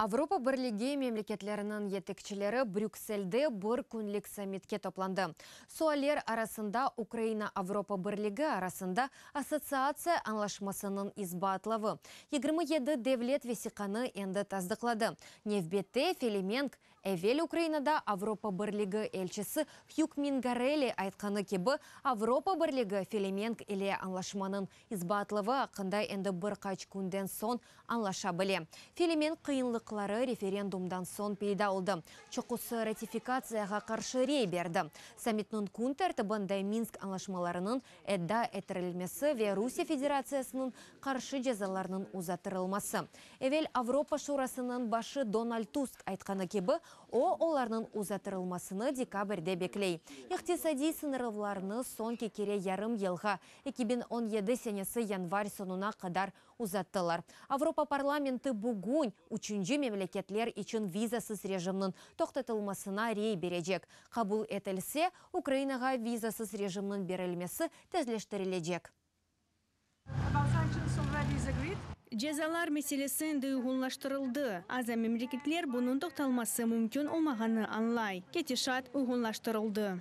Авропа бірлігі мемлекетлерінің етікшілері Брюкселді бір күнлік саммитке топланды. Суалер арасында Украина-Авропа бірлігі арасында ассоциация аңлашмасының Егірмі 27 девлет весіқаны енді таздықлады. Невбетте Филименк Әвел Украинада Авропа бірлігі әлчісі Хюк Мингарелі айтқаны кебі Авропа бірлігі Филименк еле аңлашманың избатлавы ақында енді бір қач күнден сон аңлаша біле. Филименк қиынлық талқылары референдумдан соң пейда болды Чоқысы ратификацияға қаршы рей берді. Саметнің күн тәртібінде Минск аңлашмаларының әдда әтірілмесі ве Русия Федерациясының қаршы жазаларының ұзатырылмасы. Әвел Авропа Шурасының башы Дональд Туск айтқаны кебі, о оларның ұзатырылмасыны декабрьде беклей. Иқтисади сынырывларыны сонки кере ярым елға 2017 сенесі январь сонуна қадар ұзаттылар. Авропа парламенті бүгін үшінші мемлекетлер үшін визасыз режимнің тоқтатылмасына рей бережек. Қабыл әтілсе, Украинаға визасыз режимнің берілмесі тәзлештірілежек. Жазалар меселесін дұйғынлаштырылды. Аза мемлекетлер бұның тоқталмасы мүмкін олмағаны анлай. Кетишат ұғынлаштырылды.